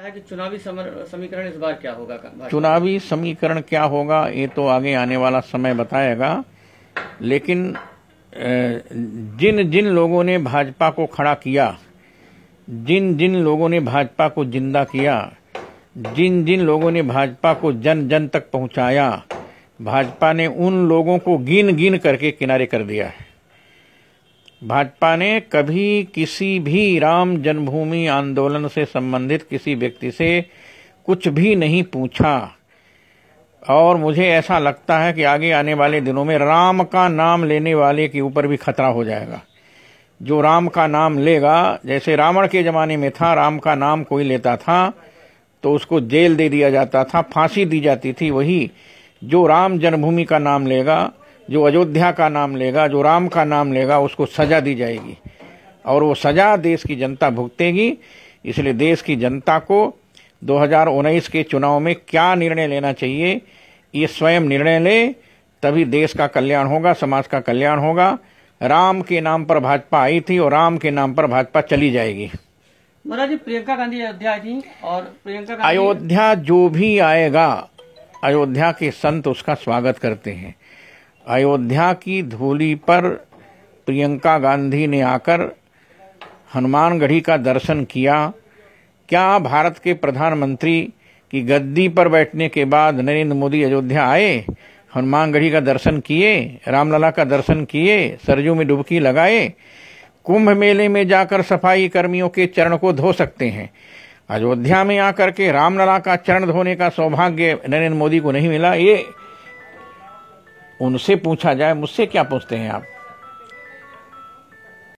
कि चुनावी समीकरण इस बार क्या होगा चुनावी समीकरण क्या होगा ये तो आगे आने वाला समय बताएगा लेकिन जिन जिन लोगों ने भाजपा को खड़ा किया जिन जिन लोगों ने भाजपा को जिंदा किया जिन जिन लोगों ने भाजपा को जन जन तक पहुंचाया भाजपा ने उन लोगों को गिन गिन करके किनारे कर दिया है भाजपा ने कभी किसी भी राम जन्मभूमि आंदोलन से संबंधित किसी व्यक्ति से कुछ भी नहीं पूछा और मुझे ऐसा लगता है कि आगे आने वाले दिनों में राम का नाम लेने वाले के ऊपर भी खतरा हो जाएगा जो राम का नाम लेगा जैसे रावण के जमाने में था राम का नाम कोई लेता था तो उसको जेल दे दिया जाता था फांसी दी जाती थी वही जो राम जन्मभूमि का नाम लेगा जो अयोध्या का नाम लेगा जो राम का नाम लेगा उसको सजा दी जाएगी और वो सजा देश की जनता भुगतेगी इसलिए देश की जनता को 2019 के चुनाव में क्या निर्णय लेना चाहिए ये स्वयं निर्णय ले तभी देश का कल्याण होगा समाज का कल्याण होगा राम के नाम पर भाजपा आई थी और राम के नाम पर भाजपा चली जाएगी जी प्रियंका गांधी अयोध्या जी और प्रियंका अयोध्या जो भी आएगा अयोध्या के संत उसका स्वागत करते हैं अयोध्या की धूली पर प्रियंका गांधी ने आकर हनुमानगढ़ी का दर्शन किया क्या भारत के प्रधानमंत्री की गद्दी पर बैठने के बाद नरेंद्र मोदी अयोध्या आए हनुमानगढ़ी का दर्शन किए रामलला का दर्शन किए सरजू में डुबकी लगाए कुंभ मेले में जाकर सफाई कर्मियों के चरण को धो सकते हैं अयोध्या में आकर के रामलला का चरण धोने का सौभाग्य नरेंद्र मोदी को नहीं मिला ये उनसे पूछा जाए मुझसे क्या पूछते हैं आप